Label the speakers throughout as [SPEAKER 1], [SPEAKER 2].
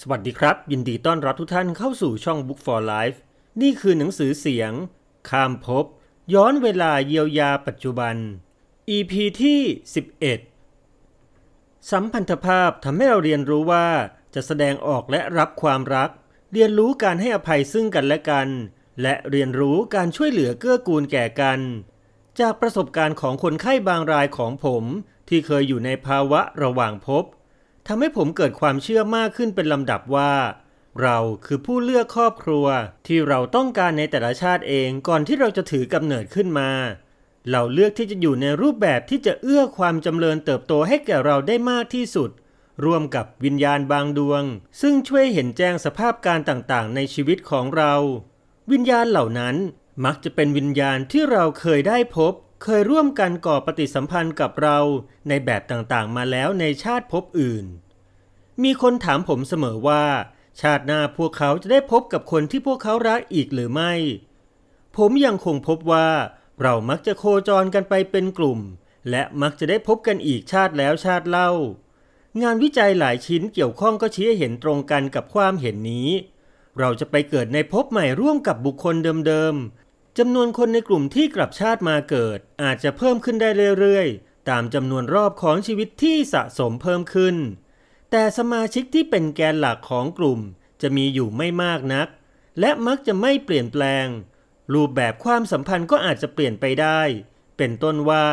[SPEAKER 1] สวัสดีครับ ยินดีต้อนรับทุกท่านเข้าสู่ช่อง Book for Life นี่คือหนังสือเสียงข้ามภพย้อนเวลาเยียวยาปัจจุบัน EP ที่ 11 สัมพันธภาพทำให้เราเรียนรู้ว่าจะแสดงออกและรับความรัก เรียนรู้การให้อภัยซึ่งกันและกัน และเรียนรู้การช่วยเหลือเกื้อกูลแก่กัน จากประสบการณ์ของคนไข้บางรายของผมที่เคยอยู่ในภาวะระหว่างภพทำให้ผมเกิดความเชื่อมากขึ้นเป็นลำดับว่า เราคือผู้เลือกครอบครัวที่เราต้องการในแต่ละชาติเองก่อนที่เราจะถือกำเนิดขึ้นมา เราเลือกที่จะอยู่ในรูปแบบที่จะเอื้อความจำเริญเติบโตให้แก่เราได้มากที่สุด รวมกับวิญญาณบางดวง ซึ่งช่วยเห็นแจ้งสภาพการต่างๆในชีวิตของเรา วิญญาณเหล่านั้นมักจะเป็นวิญญาณที่เราเคยได้พบเคยร่วมกันก่อปฏิสัมพันธ์กับเราในแบบต่างๆ มาแล้วในชาติภพอื่น มีคนถามผมเสมอว่า ชาติหน้าพวกเขาจะได้พบกับคนที่พวกเขารักอีกหรือไม่ ผมยังคงพบว่าเรามักจะโคจรกันไปเป็นกลุ่ม และมักจะได้พบกันอีกชาติแล้วชาติเล่า งานวิจัยหลายชิ้นเกี่ยวข้องก็ชี้ให้เห็นตรงกันกับความเห็นนี้ เราจะไปเกิดในภพใหม่ร่วมกับบุคคลเดิมจำนวนคนในกลุ่มที่กลับชาติมาเกิด อาจจะเพิ่มขึ้นได้เรื่อยๆ ตามจำนวนรอบของชีวิตที่สะสมเพิ่มขึ้น แต่สมาชิกที่เป็นแกนหลักของกลุ่มจะมีอยู่ไม่มากนัก และมักจะไม่เปลี่ยนแปลง รูปแบบความสัมพันธ์ก็อาจจะเปลี่ยนไปได้ เป็นต้นว่า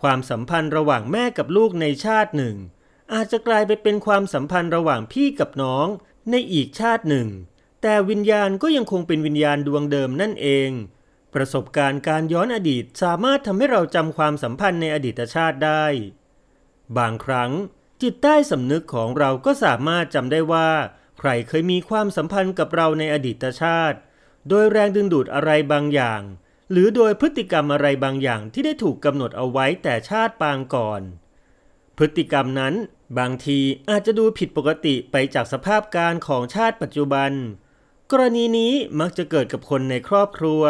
[SPEAKER 1] ความสัมพันธ์ระหว่างแม่กับลูกในชาติหนึ่ง อาจจะกลายไปเป็นความสัมพันธ์ระหว่างพี่กับน้องในอีกชาติหนึ่ง แต่วิญญาณก็ยังคงเป็นวิญญาณดวงเดิมนั่นเองประสบการณ์การย้อนอดีตสามารถทำให้เราจำความสัมพันธ์ในอดีตชาติได้ บางครั้งจิตใต้สำนึกของเราก็สามารถจำได้ว่า ใครเคยมีความสัมพันธ์กับเราในอดีตชาติ โดยแรงดึงดูดอะไรบางอย่าง หรือโดยพฤติกรรมอะไรบางอย่างที่ได้ถูกกำหนดเอาไว้แต่ชาติปางก่อน พฤติกรรมนั้น บางทีอาจจะดูผิดปกติไปจากสภาพการของชาติปัจจุบัน กรณีนี้มักจะเกิดกับคนในครอบครัว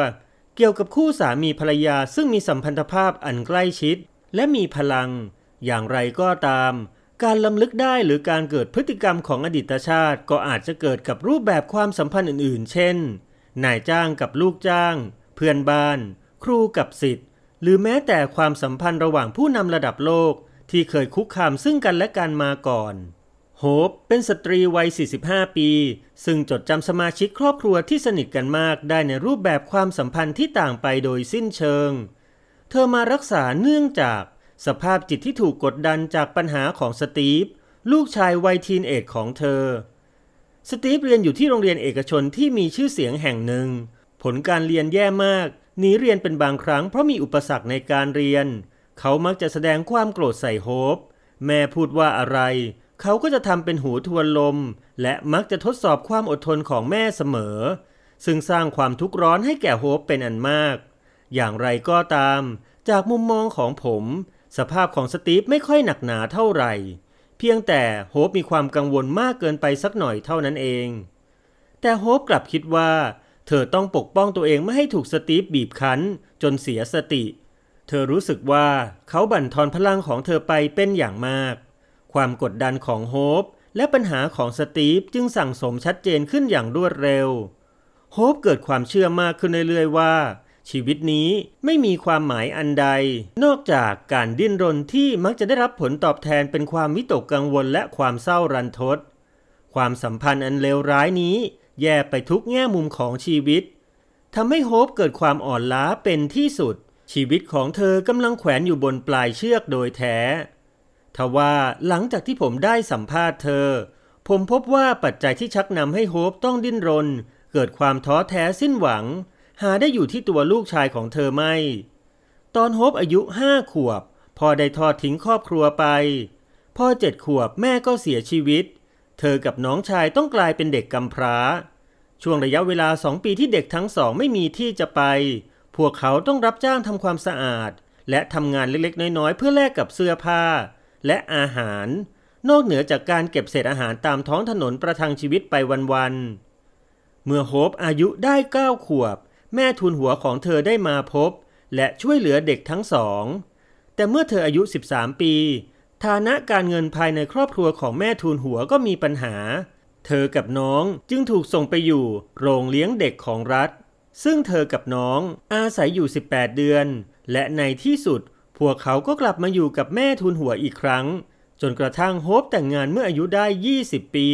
[SPEAKER 1] เกี่ยวกับคู่สามีภรรยาซึ่งมีสัมพันธภาพอันใกล้ชิด และมีพลัง อย่างไรก็ตาม การล้ำลึกได้หรือการเกิดพฤติกรรมของอดีตชาติก็อาจจะเกิดกับรูปแบบความสัมพันธ์อื่นๆ เช่น นายจ้างกับลูกจ้าง เพื่อนบ้าน ครูกับสิทธิ์ หรือแม้แต่ความสัมพันธ์ระหว่างผู้นำระดับโลกที่เคยคุกคามซึ่งกันและกันมาก่อนโฮปเป็นสตรีวัย45 ปี ซึ่งจดจำสมาชิกครอบครัวที่สนิทกันมากได้ในรูปแบบความสัมพันธ์ที่ต่างไปโดยสิ้นเชิง เธอมารักษาเนื่องจากสภาพจิตที่ถูกกดดันจากปัญหาของสตีฟ ลูกชายวัยทีนเอกของเธอ สตีฟเรียนอยู่ที่โรงเรียนเอกชนที่มีชื่อเสียงแห่งหนึ่ง ผลการเรียนแย่มากหนีเรียนเป็นบางครั้งเพราะมีอุปสรรคในการเรียน เขามักจะแสดงความโกรธใส่โฮปแม่พูดว่าอะไรเขาก็จะทำเป็นหูทวนลม และมักจะทดสอบความอดทนของแม่เสมอ ซึ่งสร้างความทุกข์ร้อนให้แก่โฮปเป็นอันมาก อย่างไรก็ตาม จากมุมมองของผม สภาพของสตีฟไม่ค่อยหนักหนาเท่าไหร่ เพียงแต่โฮปมีความกังวลมากเกินไปสักหน่อยเท่านั้นเอง แต่โฮปกลับคิดว่า เธอต้องปกป้องตัวเองไม่ให้ถูกสตีฟบีบคั้นจนเสียสติ เธอรู้สึกว่าเขาบั่นทอนพลังของเธอไปเป็นอย่างมากความกดดันของโฮปและปัญหาของสตีฟจึงสั่งสมชัดเจนขึ้นอย่างรวดเร็ว โฮปเกิดความเชื่อมากขึ้นเรื่อยๆ ว่า ชีวิตนี้ไม่มีความหมายอันใด นอกจากการดิ้นรนที่มักจะได้รับผลตอบแทนเป็นความวิตกกังวลและความเศร้ารันทด ความสัมพันธ์อันเลวร้ายนี้แย่ไปทุกแง่มุมของชีวิตทำให้โฮปเกิดความอ่อนล้าเป็นที่สุด ชีวิตของเธอกำลังแขวนอยู่บนปลายเชือกโดยแท้ทว่าหลังจากที่ผมได้สัมภาษณ์เธอ ผมพบว่าปัจจัยที่ชักนำให้โฮปต้องดิ้นรน เกิดความท้อแท้สิ้นหวัง หาได้อยู่ที่ตัวลูกชายของเธอไม่ ตอนโฮปอายุห้าขวบ พอได้ทอดทิ้งครอบครัวไป พ่อเจ็ดขวบแม่ก็เสียชีวิต เธอกับน้องชายต้องกลายเป็นเด็กกำพร้า ช่วงระยะเวลาสองปีที่เด็กทั้งสองไม่มีที่จะไป พวกเขาต้องรับจ้างทำความสะอาด และทำงานเล็กๆน้อยๆเพื่อแลกกับเสื้อผ้าและอาหาร นอกเหนือจากการเก็บเศษอาหารตามท้องถนนประทังชีวิตไปวันๆเมื่อโฮปอายุได้เก้าขวบ แม่ทุนหัวของเธอได้มาพบ และช่วยเหลือเด็กทั้งสอง แต่เมื่อเธออายุ 13 ปีฐานะการเงินภายในครอบครัวของแม่ทุนหัวก็มีปัญหา เธอกับน้องจึงถูกส่งไปอยู่โรงเลี้ยงเด็กของรัฐ ซึ่งเธอกับน้องอาศัยอยู่ 18 เดือน และในที่สุดพวกเขาก็กลับมาอยู่กับแม่ทุนหัวอีกครั้ง จนกระทั่งโฮปแต่งงานเมื่ออายุได้ 20 ปี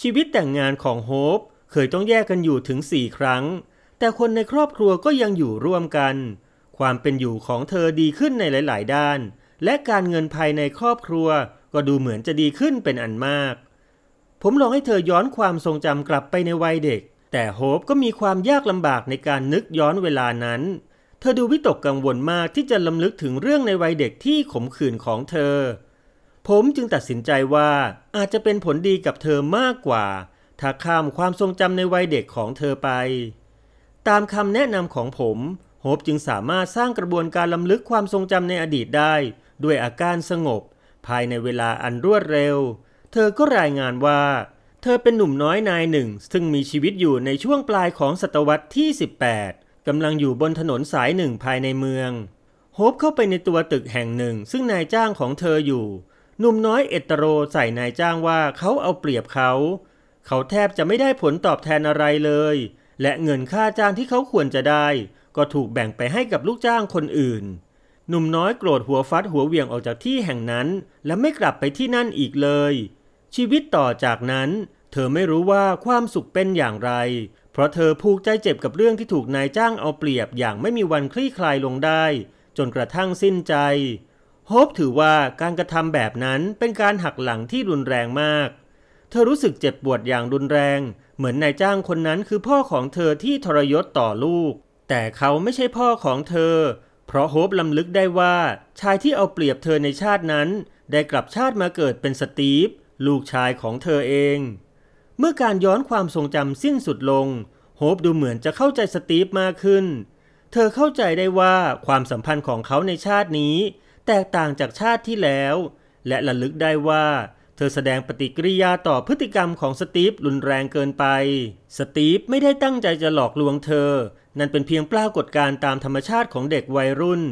[SPEAKER 1] ชีวิตแต่งงานของโฮปเคยต้องแยกกันอยู่ถึงสี่ครั้ง แต่คนในครอบครัวก็ยังอยู่ร่วมกัน ความเป็นอยู่ของเธอดีขึ้นในหลายๆ ด้าน และการเงินภายในครอบครัวก็ดูเหมือนจะดีขึ้นเป็นอันมาก ผมลองให้เธอย้อนความทรงจำกลับไปในวัยเด็ก แต่โฮปก็มีความยากลำบากในการนึกย้อนเวลานั้นเธอดูวิตกกังวลมากที่จะลำลึกถึงเรื่องในวัยเด็กที่ขมขื่นของเธอ ผมจึงตัดสินใจว่าอาจจะเป็นผลดีกับเธอมากกว่า ถ้าข้ามความทรงจำในวัยเด็กของเธอไป ตามคำแนะนำของผมโฮปจึงสามารถสร้างกระบวนการลำลึกความทรงจำในอดีตได้ ด้วยอาการสงบ ภายในเวลาอันรวดเร็ว เธอก็รายงานว่า เธอเป็นหนุ่มน้อยนายหนึ่ง ซึ่งมีชีวิตอยู่ในช่วงปลายของศตวรรษที่ 18กำลังอยู่บนถนนสายหนึ่งภายในเมืองโฮปเข้าไปในตัวตึกแห่งหนึ่ง ซึ่งนายจ้างของเธออยู่ หนุ่มน้อยเอตโรใส่นายจ้างว่าเขาเอาเปรียบเขา เขาแทบจะไม่ได้ผลตอบแทนอะไรเลย และเงินค่าจ้างที่เขาควรจะได้ ก็ถูกแบ่งไปให้กับลูกจ้างคนอื่น หนุ่มน้อยโกรธหัวฟัดหัวเวียงออกจากที่แห่งนั้น และไม่กลับไปที่นั่นอีกเลย ชีวิตต่อจากนั้น เธอไม่รู้ว่าความสุขเป็นอย่างไรเพราะเธอผูกใจเจ็บกับเรื่องที่ถูกนายจ้างเอาเปรียบอย่างไม่มีวันคลี่คลายลงได้ จนกระทั่งสิ้นใจโฮปถือว่าการกระทำแบบนั้นเป็นการหักหลังที่รุนแรงมาก เธอรู้สึกเจ็บปวดอย่างรุนแรงเหมือนนายจ้างคนนั้นคือพ่อของเธอที่ทรยศต่อลูก แต่เขาไม่ใช่พ่อของเธอ เพราะโฮปลำลึกได้ว่าชายที่เอาเปรียบเธอในชาตินั้น ได้กลับชาติมาเกิดเป็นสตีฟลูกชายของเธอเองเมื่อการย้อนความทรงจำสิ้นสุดลง โฮปดูเหมือนจะเข้าใจสตีฟมากขึ้น เธอเข้าใจได้ว่าความสัมพันธ์ของเขาในชาตินี้ แตกต่างจากชาติที่แล้ว และระลึกได้ว่า เธอแสดงปฏิกิริยาต่อพฤติกรรมของสตีฟรุนแรงเกินไป สตีฟไม่ได้ตั้งใจจะหลอกลวงเธอ นั่นเป็นเพียงปรากฏการณ์ตามธรรมชาติของเด็กวัยรุ่น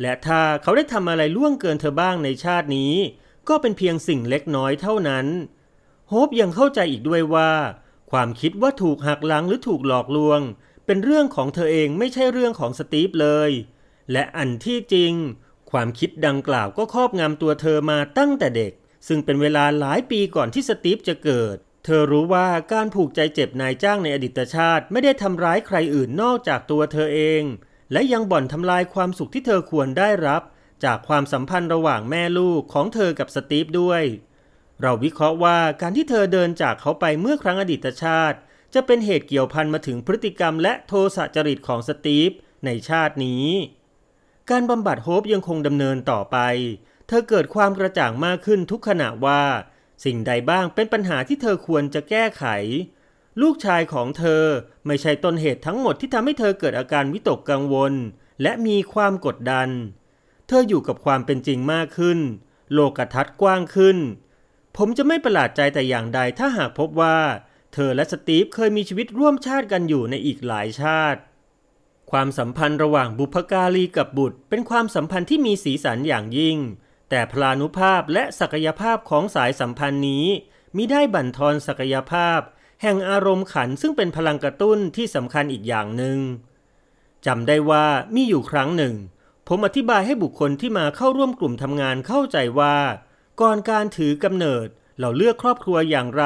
[SPEAKER 1] และถ้าเขาได้ทำอะไรล่วงเกินเธอบ้างในชาตินี้ ก็เป็นเพียงสิ่งเล็กน้อยเท่านั้นโฮปยังเข้าใจอีกด้วยว่า ความคิดว่าถูกหักหลังหรือถูกหลอกลวง เป็นเรื่องของเธอเองไม่ใช่เรื่องของสตีฟเลย และอันที่จริง ความคิดดังกล่าวก็ครอบงำตัวเธอมาตั้งแต่เด็ก ซึ่งเป็นเวลาหลายปีก่อนที่สตีฟจะเกิด เธอรู้ว่าการผูกใจเจ็บนายจ้างในอดีตชาติไม่ได้ทำร้ายใครอื่นนอกจากตัวเธอเอง และยังบ่อนทำลายความสุขที่เธอควรได้รับ จากความสัมพันธ์ระหว่างแม่ลูกของเธอกับสตีฟด้วยเราวิเคราะห์ว่าการที่เธอเดินจากเขาไปเมื่อครั้งอดีตชาติ จะเป็นเหตุเกี่ยวพันมาถึงพฤติกรรมและโทสะจริตของสตีฟในชาตินี้ การบำบัดโฮปยังคงดำเนินต่อไป เธอเกิดความกระจ่างมากขึ้นทุกขณะว่า สิ่งใดบ้างเป็นปัญหาที่เธอควรจะแก้ไข ลูกชายของเธอไม่ใช่ต้นเหตุทั้งหมดที่ทำให้เธอเกิดอาการวิตกกังวล และมีความกดดัน เธออยู่กับความเป็นจริงมากขึ้น โลกทัศน์กว้างขึ้นผมจะไม่ประหลาดใจแต่อย่างใดถ้าหากพบว่า เธอและสตีฟเคยมีชีวิตร่วมชาติกันอยู่ในอีกหลายชาติ ความสัมพันธ์ระหว่างบุพการีกับบุตร เป็นความสัมพันธ์ที่มีสีสันอย่างยิ่ง แต่พลานุภาพและศักยภาพของสายสัมพันธ์นี้มิได้บั่นทอนศักยภาพ แห่งอารมณ์ขันซึ่งเป็นพลังกระตุ้นที่สำคัญอีกอย่างหนึง่งจำได้ว่ามีอยู่ครั้งหนึ่ง ผมอธิบายให้บุคคลที่มาเข้าร่วมกลุ่มทำงานเข้าใจว่าก่อนการถือกำเนิด เราเลือกครอบครัวอย่างไร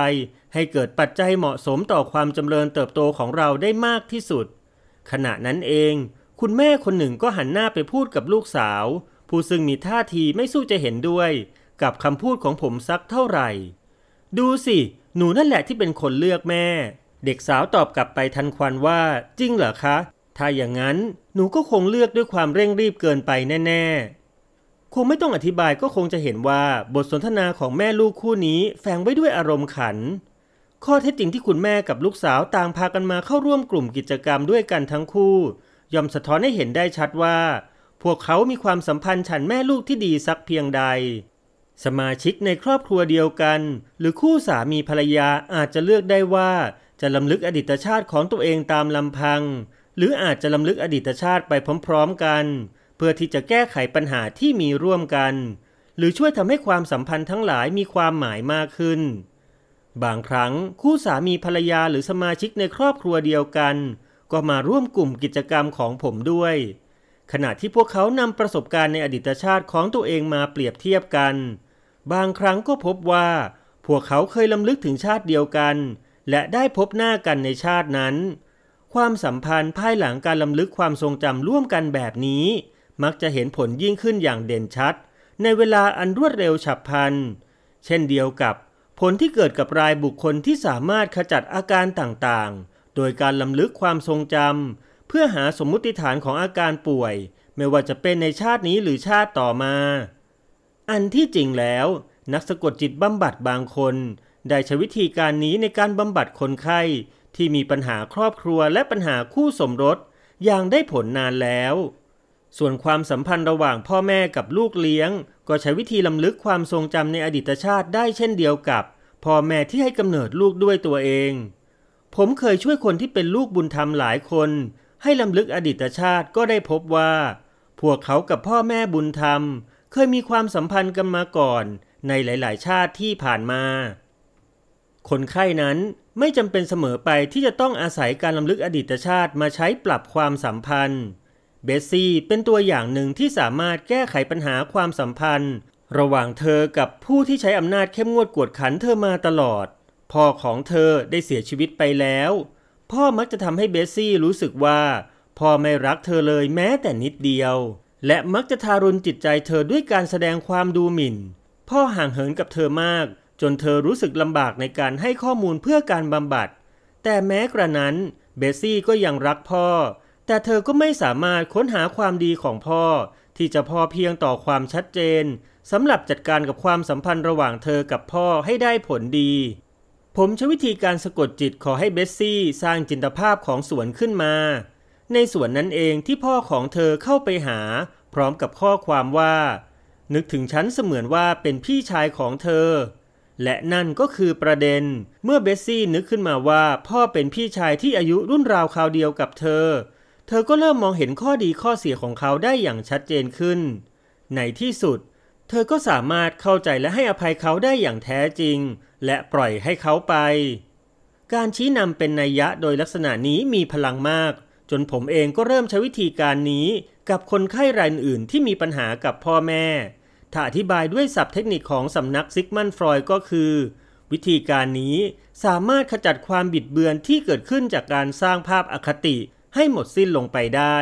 [SPEAKER 1] ให้เกิดปัจจัยเหมาะสมต่อความจำเริญเติบโตของเราได้มากที่สุด ขณะนั้นเอง คุณแม่คนหนึ่งก็หันหน้าไปพูดกับลูกสาว ผู้ซึ่งมีท่าทีไม่สู้จะเห็นด้วย กับคำพูดของผมสักเท่าไหร่ ดูสิ หนูนั่นแหละที่เป็นคนเลือกแม่ เด็กสาวตอบกลับไปทันควันว่าจริงเหรอคะ ถ้าอย่างนั้นหนูก็คงเลือกด้วยความเร่งรีบเกินไปแน่ๆคงไม่ต้องอธิบายก็คงจะเห็นว่าบทสนทนาของแม่ลูกคู่นี้แฝงไว้ด้วยอารมณ์ขัน ข้อเท็จจริงที่คุณแม่กับลูกสาวต่างพากันมาเข้าร่วมกลุ่มกิจกรรมด้วยกันทั้งคู่ย่อมสะท้อนให้เห็นได้ชัดว่า พวกเขามีความสัมพันธ์ฉันแม่ลูกที่ดีสักเพียงใด สมาชิกในครอบครัวเดียวกัน หรือคู่สามีภรรยาอาจจะเลือกได้ว่าจะลำลึกอดีตชาติของตัวเองตามลำพัง หรืออาจจะลำลึกอดีตชาติไปพร้อม ๆกันพื่อที่จะแก้ไขปัญหาที่มีร่วมกัน หรือช่วยทำให้ความสัมพันธ์ทั้งหลายมีความหมายมากขึ้น บางครั้งคู่สามีภรรยาหรือสมาชิกในครอบครัวเดียวกัน ก็มาร่วมกลุ่มกิจกรรมของผมด้วย ขณะที่พวกเขานำประสบการณ์ในอดีตชาติของตัวเองมาเปรียบเทียบกัน บางครั้งก็พบว่า พวกเขาเคยลำลึกถึงชาติเดียวกัน และได้พบหน้ากันในชาตินั้น ความสัมพันธ์ภายหลังการลำลึกความทรงจำร่วมกันแบบนี้มักจะเห็นผลยิ่งขึ้นอย่างเด่นชัด ในเวลาอันรวดเร็วฉับพลัน เช่นเดียวกับผลที่เกิดกับรายบุคคลที่สามารถขจัดอาการต่างๆ โดยการลำลึกความทรงจำเพื่อหาสมมุติฐานของอาการป่วย ไม่ว่าจะเป็นในชาตินี้หรือชาติต่อมา อันที่จริงแล้ว นักสะกดจิตบำบัดบางคน ได้ใช้วิธีการนี้ในการบำบัดคนไข้ที่มีปัญหาครอบครัวและปัญหาคู่สมรส อย่างได้ผลนานแล้วส่วนความสัมพันธ์ระหว่างพ่อแม่กับลูกเลี้ยง ก็ใช้วิธีลำลึกความทรงจำในอดีตชาติได้เช่นเดียวกับ พ่อแม่ที่ให้กำเนิดลูกด้วยตัวเอง ผมเคยช่วยคนที่เป็นลูกบุญธรรมหลายคน ให้ลำลึกอดีตชาติก็ได้พบว่า พวกเขากับพ่อแม่บุญธรรม เคยมีความสัมพันธ์กันมาก่อน ในหลายๆชาติที่ผ่านมา คนไข้นั้นไม่จำเป็นเสมอไปที่จะต้องอาศัยการลำลึกอดีตชาติมาใช้ปรับความสัมพันธ์เบสซี่เป็นตัวอย่างหนึ่งที่สามารถแก้ไขปัญหาความสัมพันธ์ ระหว่างเธอกับผู้ที่ใช้อำนาจเข้มงวดกวดขันเธอมาตลอด พ่อของเธอได้เสียชีวิตไปแล้ว พ่อมักจะทำให้เบสซี่รู้สึกว่า พ่อไม่รักเธอเลยแม้แต่นิดเดียว และมักจะทารุณจิตใจเธอด้วยการแสดงความดูหมิ่น พ่อห่างเหินกับเธอมาก จนเธอรู้สึกลำบากในการให้ข้อมูลเพื่อการบำบัด แต่แม้กระนั้นเบสซี่ก็ยังรักพ่อแต่เธอก็ไม่สามารถค้นหาความดีของพ่อ ที่จะพอเพียงต่อความชัดเจนสำหรับจัดการกับความสัมพันธ์ระหว่างเธอกับพ่อให้ได้ผลดี ผมใช้วิธีการสะกดจิตขอให้เบสซี่สร้างจินตภาพของสวนขึ้นมา ในสวนนั้นเองที่พ่อของเธอเข้าไปหา พร้อมกับข้อความว่า นึกถึงฉันเสมือนว่าเป็นพี่ชายของเธอ และนั่นก็คือประเด็น เมื่อเบสซี่นึกขึ้นมาว่า พ่อเป็นพี่ชายที่อายุรุ่นราวคราวเดียวกับเธอเธอก็เริ่มมองเห็นข้อดีข้อเสียของเขาได้อย่างชัดเจนขึ้น ในที่สุด เธอก็สามารถเข้าใจและให้อภัยเขาได้อย่างแท้จริง และปล่อยให้เขาไป การชี้นำเป็นนัยยะโดยลักษณะนี้มีพลังมาก จนผมเองก็เริ่มใช้วิธีการนี้ กับคนไข้รายอื่นที่มีปัญหากับพ่อแม่ ถ้าอธิบายด้วยศัพท์เทคนิคของสำนักซิกมันฟรอยก็คือวิธีการนี้สามารถขจัดความบิดเบือนที่เกิดขึ้นจากการสร้างภาพอคติให้หมดสิ้นลงไปได้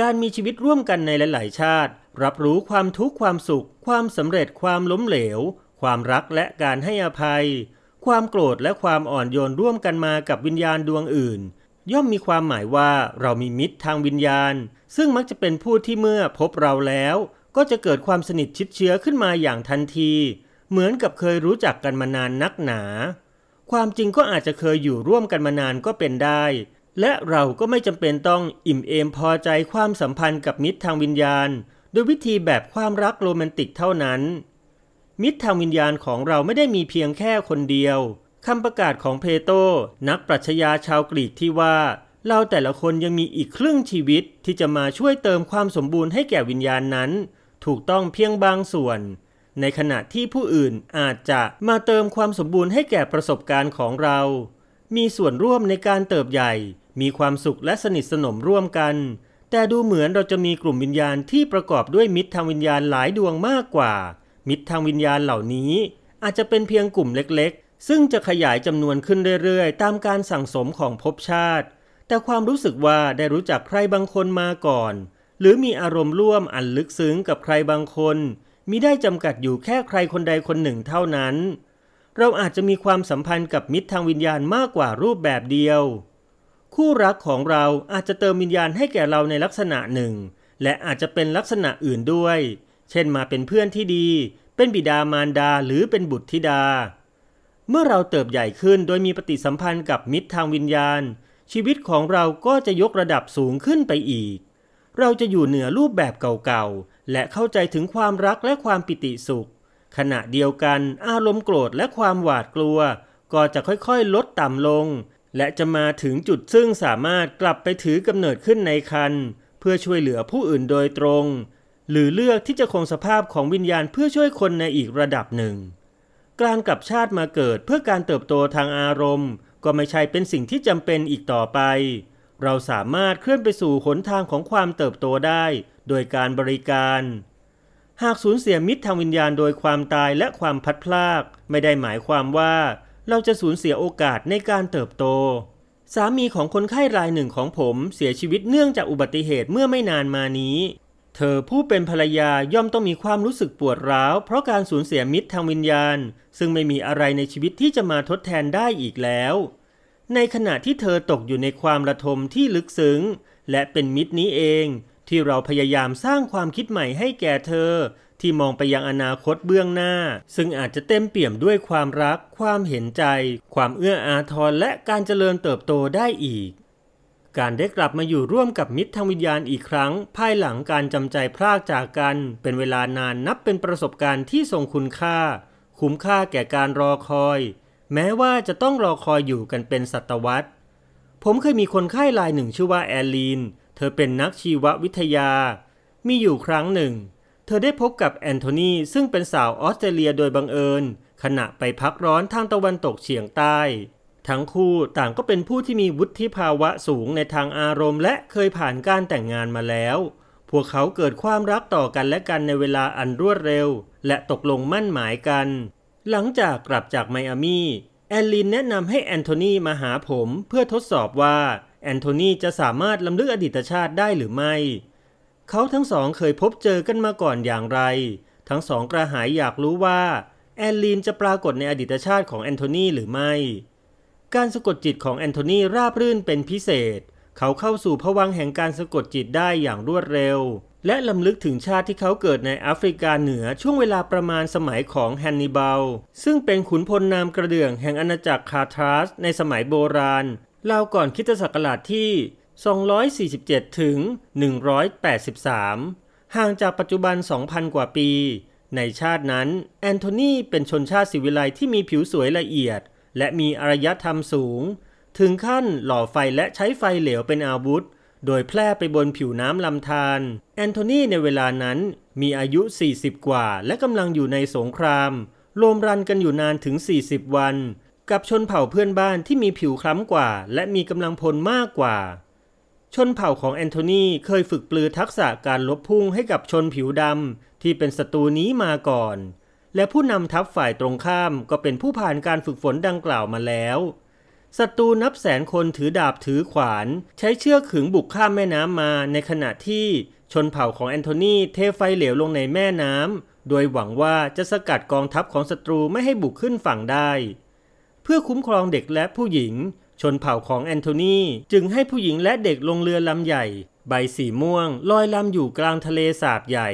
[SPEAKER 1] การมีชีวิตร่วมกันในหลายๆ ชาติ รับรู้ความทุกข์ความสุข ความสำเร็จความล้มเหลว ความรักและการให้อภัย ความโกรธและความอ่อนโยนร่วมกันมากับวิญญาณดวงอื่น ย่อมมีความหมายว่าเรามีมิตรทางวิญญาณ ซึ่งมักจะเป็นผู้ที่เมื่อพบเราแล้ว ก็จะเกิดความสนิทชิดเชื้อขึ้นมาอย่างทันที เหมือนกับเคยรู้จักกันมานานนักหนา ความจริงก็อาจจะเคยอยู่ร่วมกันมานานก็เป็นได้และเราก็ไม่จำเป็นต้องอิ่มเอมพอใจความสัมพันธ์กับมิตรทางวิญญาณด้วยวิธีแบบความรักโรแมนติกเท่านั้น มิตรทางวิญญาณของเราไม่ได้มีเพียงแค่คนเดียว คำประกาศของเพโต นักปรัชญาชาวกรีกที่ว่า เราแต่ละคนยังมีอีกครึ่งชีวิตที่จะมาช่วยเติมความสมบูรณ์ให้แก่วิญญาณนั้น ถูกต้องเพียงบางส่วน ในขณะที่ผู้อื่นอาจจะมาเติมความสมบูรณ์ให้แก่ประสบการณ์ของเรามีส่วนร่วมในการเติบใหญ่ มีความสุขและสนิทสนมร่วมกัน แต่ดูเหมือนเราจะมีกลุ่มวิญญาณที่ประกอบด้วยมิตรทางวิญญาณหลายดวงมากกว่า มิตรทางวิญญาณเหล่านี้อาจจะเป็นเพียงกลุ่มเล็กๆ ซึ่งจะขยายจำนวนขึ้นเรื่อยๆ ตามการสั่งสมของภพชาติ แต่ความรู้สึกว่าได้รู้จักใครบางคนมาก่อน หรือมีอารมณ์ร่วมอันลึกซึ้งกับใครบางคนมิได้จำกัดอยู่แค่ใครคนใดคนหนึ่งเท่านั้นเราอาจจะมีความสัมพันธ์กับมิตรทางวิญญาณมากกว่ารูปแบบเดียว คู่รักของเราอาจจะเติมวิญญาณให้แก่เราในลักษณะหนึ่ง และอาจจะเป็นลักษณะอื่นด้วย เช่นมาเป็นเพื่อนที่ดี เป็นบิดามารดาหรือเป็นบุตรธิดา เมื่อเราเติบใหญ่ขึ้นโดยมีปฏิสัมพันธ์กับมิตรทางวิญญาณ ชีวิตของเราก็จะยกระดับสูงขึ้นไปอีก เราจะอยู่เหนือรูปแบบเก่าๆ และเข้าใจถึงความรักและความปิติสุขขณะเดียวกันอารมณ์โกรธและความหวาดกลัวก็จะค่อยๆลดต่ำลง และจะมาถึงจุดซึ่งสามารถกลับไปถือกำเนิดขึ้นในคันเพื่อช่วยเหลือผู้อื่นโดยตรง หรือเลือกที่จะคงสภาพของวิญญาณเพื่อช่วยคนในอีกระดับหนึ่งการกลับชาติมาเกิดเพื่อการเติบโตทางอารมณ์ ก็ไม่ใช่เป็นสิ่งที่จำเป็นอีกต่อไป เราสามารถเคลื่อนไปสู่หนทางของความเติบโตได้ โดยการบริการหากสูญเสียมิตรทางวิญญาณโดยความตายและความพัดพลาก ไม่ได้หมายความว่า เราจะสูญเสียโอกาสในการเติบโต สามีของคนไข้รายหนึ่งของผมเสียชีวิตเนื่องจากอุบัติเหตุเมื่อไม่นานมานี้ เธอผู้เป็นภรรยาย่อมต้องมีความรู้สึกปวดร้าว เพราะการสูญเสียมิตรทางวิญญาณ ซึ่งไม่มีอะไรในชีวิตที่จะมาทดแทนได้อีกแล้ว ในขณะที่เธอตกอยู่ในความระทมที่ลึกซึ้ง และเป็นมิตรนี้เองที่เราพยายามสร้างความคิดใหม่ให้แก่เธอ ที่มองไปยังอนาคตเบื้องหน้า ซึ่งอาจจะเต็มเปี่ยมด้วยความรัก ความเห็นใจ ความเอื้ออาทรและการเจริญเติบโตได้อีก การได้กลับมาอยู่ร่วมกับมิตรทางวิญญาณอีกครั้ง ภายหลังการจำใจพรากจากกัน เป็นเวลานานนับเป็นประสบการณ์ที่ทรงคุณค่าคุ้มค่าแก่การรอคอย แม้ว่าจะต้องรอคอยอยู่กันเป็นศตวรรษผมเคยมีคนไข้รายหนึ่งชื่อว่าแอลลีนเธอเป็นนักชีววิทยา มีอยู่ครั้งหนึ่ง เธอได้พบกับแอนโทนีซึ่งเป็นสาวออสเตรเลียโดยบังเอิญ ขณะไปพักร้อนทางตะวันตกเฉียงใต้ ทั้งคู่ต่างก็เป็นผู้ที่มีวุฒิภาวะสูงในทางอารมณ์และเคยผ่านการแต่งงานมาแล้ว พวกเขาเกิดความรักต่อกันและกันในเวลาอันรวดเร็ว และตกลงมั่นหมายกัน หลังจากกลับจากไมอามีแอนลินแนะนำให้แอนโทนีมาหาผมเพื่อทดสอบว่าแอนโทนีจะสามารถลำลึกอดีตชาติได้หรือไม่ เขาทั้งสองเคยพบเจอกันมาก่อนอย่างไร ทั้งสองกระหายอยากรู้ว่าแอนลีนจะปรากฏในอดีตชาติของแอนโทนีหรือไม่ การสะกดจิตของแอนโทนีราบรื่นเป็นพิเศษ เขาเข้าสู่ผวังแห่งการสะกดจิตได้อย่างรวดเร็ว และลำลึกถึงชาติที่เขาเกิดในแอฟริกาเหนือช่วงเวลาประมาณสมัยของแฮนนิบาลซึ่งเป็นขุนพลนามกระเดื่องแห่งอาณาจักรคาทรัส ในสมัยโบราณเราก่อนคิตศักราชที่ 247 ถึง 183 ห่างจากปัจจุบัน 2,000 กว่าปี ในชาตินั้นแอนโทนีเป็นชนชาติสิวิไลที่มีผิวสวยละเอียด และมีอารยธรรมสูง ถึงขั้นหล่อไฟและใช้ไฟเหลวเป็นอาวุธ โดยแพร่ไปบนผิวน้ำลำธารแอนโทนีในเวลานั้นมีอายุ 40 กว่าและกำลังอยู่ในสงครามรวมรันกันอยู่นานถึง 40 วันกับชนเผ่าเพื่อนบ้านที่มีผิวคล้ำกว่าและมีกำลังพลมากกว่า ชนเผ่าของแอนโทนีเคยฝึกปลือทักษะการลบพุ่งให้กับชนผิวดำที่เป็นศัตรูนี้มาก่อน และผู้นำทัพฝ่ายตรงข้ามก็เป็นผู้ผ่านการฝึกฝนดังกล่าวมาแล้ว ศัตรูนับแสนคนถือดาบถือขวาน ใช้เชือกขึงบุกข้ามแม่น้ำมาในขณะที่ชนเผ่าของแอนโทนี เทไฟเหลวลงในแม่น้ำโดยหวังว่าจะสกัดกองทัพของศัตรูไม่ให้บุกขึ้นฝั่งได้พื่อคุ้มครองเด็กและผู้หญิง ชนเผ่าของแอนโทนีจึงให้ผู้หญิงและเด็กลงเรือลำใหญ่ ใบสีม่วง ลอยลำอยู่กลางทะเลสาบใหญ่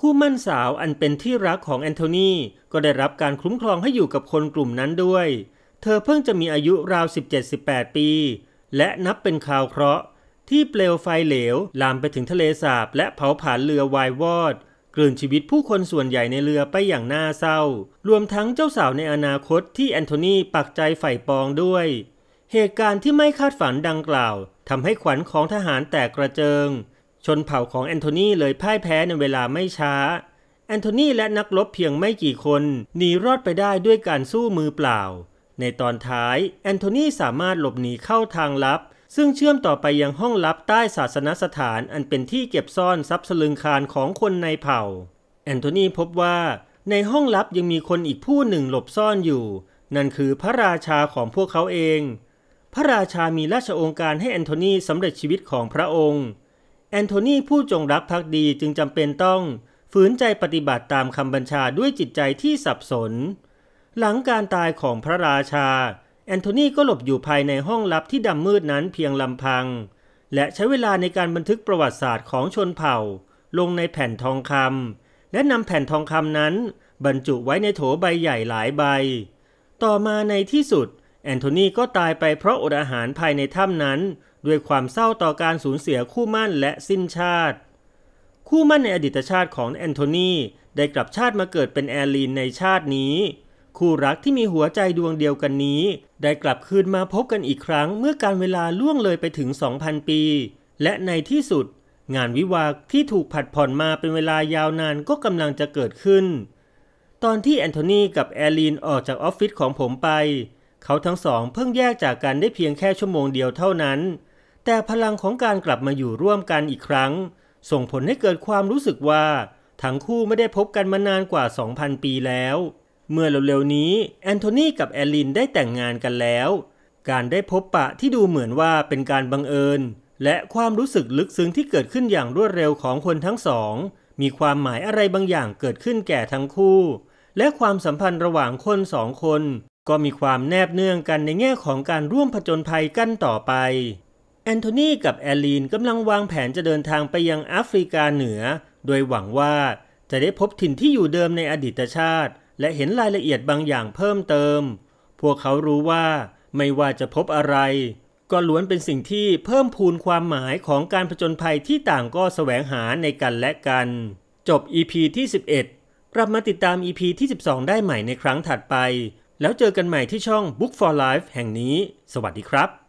[SPEAKER 1] คู่มั่นสาวอันเป็นที่รักของแอนโทนีก็ได้รับการคุ้มครองให้อยู่กับคนกลุ่มนั้นด้วย เธอเพิ่งจะมีอายุราว 17-18 ปี และนับเป็นข่าวเคราะห์ที่เปลวไฟเหลวลามไปถึงทะเลสาบ และเผาผลาญเรือวายวอดกลืนชีวิตผู้คนส่วนใหญ่ในเรือไปอย่างน่าเศร้า รวมทั้งเจ้าสาวในอนาคตที่แอนโทนีปักใจใฝ่ปองด้วย เหตุการณ์ที่ไม่คาดฝันดังกล่าวทำให้ขวัญของทหารแตกกระเจิง ชนเผ่าของแอนโทนีเลยพ่ายแพ้ในเวลาไม่ช้า แอนโทนีและนักรบเพียงไม่กี่คนหนีรอดไปได้ด้วยการสู้มือเปล่า ในตอนท้ายแอนโทนีสามารถหลบหนีเข้าทางลับซึ่ง เชื่อมต่อไปยังห้องลับใต้ศาสนสถานอันเป็นที่เก็บซ่อนทรัพย์สลึงคารของคนในเผ่า แอนโทนีพบว่าในห้องลับยังมีคนอีกผู้หนึ่งหลบซ่อนอยู่ นั่นคือพระราชาของพวกเขาเอง พระราชามีราชองค์การให้แอนโทนีสำเร็จชีวิตของพระองค์ แอนโทนีผู้จงรักภักดีจึงจำเป็นต้องฝืนใจปฏิบัติตามคำบัญชาด้วยจิตใจที่สับสน หลังการตายของพระราชาแอนโทนีก็หลบอยู่ภายในห้องลับที่ดำมืดนั้นเพียงลำพัง และใช้เวลาในการบันทึกประวัติศาสตร์ของชนเผ่า ลงในแผ่นทองคำและนำแผ่นทองคำนั้น บรรจุไว้ในโถใบใหญ่หลายใบ ต่อมาในที่สุด แอนโทนีก็ตายไปเพราะอดอาหารภายในถ้ำนั้น ด้วยความเศร้าต่อการสูญเสียคู่มั่นและสิ้นชาติ คู่มั่นในอดีตชาติของแอนโทนีได้กลับชาติมาเกิดเป็นแอลีนในชาตินี้คู่รักที่มีหัวใจดวงเดียวกันนี้ ได้กลับคืนมาพบกันอีกครั้ง เมื่อการเวลาล่วงเลยไปถึง 2,000 ปี และในที่สุด งานวิวาที่ถูกผัดผ่อนมาเป็นเวลายาวนานก็กำลังจะเกิดขึ้น ตอนที่แอนโทนีกับแอลีนออกจากออฟฟิศของผมไป เขาทั้งสองเพิ่งแยกจากกันได้เพียงแค่ชั่วโมงเดียวเท่านั้น แต่พลังของการกลับมาอยู่ร่วมกันอีกครั้ง ส่งผลให้เกิดความรู้สึกว่า ทั้งคู่ไม่ได้พบกันมานานกว่า 2,000 ปีแล้วเมื่อเร็วๆนี้แอนโทนีกับแอลลินได้แต่งงานกันแล้ว การได้พบปะที่ดูเหมือนว่าเป็นการบังเอิญ และความรู้สึกลึกซึ้งที่เกิดขึ้นอย่างรวดเร็วของคนทั้งสอง มีความหมายอะไรบางอย่างเกิดขึ้นแก่ทั้งคู่ และความสัมพันธ์ระหว่างคนสองคน ก็มีความแนบเนื่องกันในแง่ของการร่วมผจญภัยกันต่อไป แอนโทนีกับแอลีนกำลังวางแผนจะเดินทางไปยังแอฟริกาเหนือ โดยหวังว่าจะได้พบถิ่นที่อยู่เดิมในอดีตชาติและเห็นรายละเอียดบางอย่างเพิ่มเติม พวกเขารู้ว่าไม่ว่าจะพบอะไร ก็ล้วนเป็นสิ่งที่เพิ่มพูนความหมายของการผจญภัยที่ต่างก็สแสวงหาในกันและกัน จบ EP ที่ 11กลับมาติดตาม EP ที่ 12 ได้ใหม่ในครั้งถัดไป แล้วเจอกันใหม่ที่ช่อง Book for Life แห่งนี้ สวัสดีครับ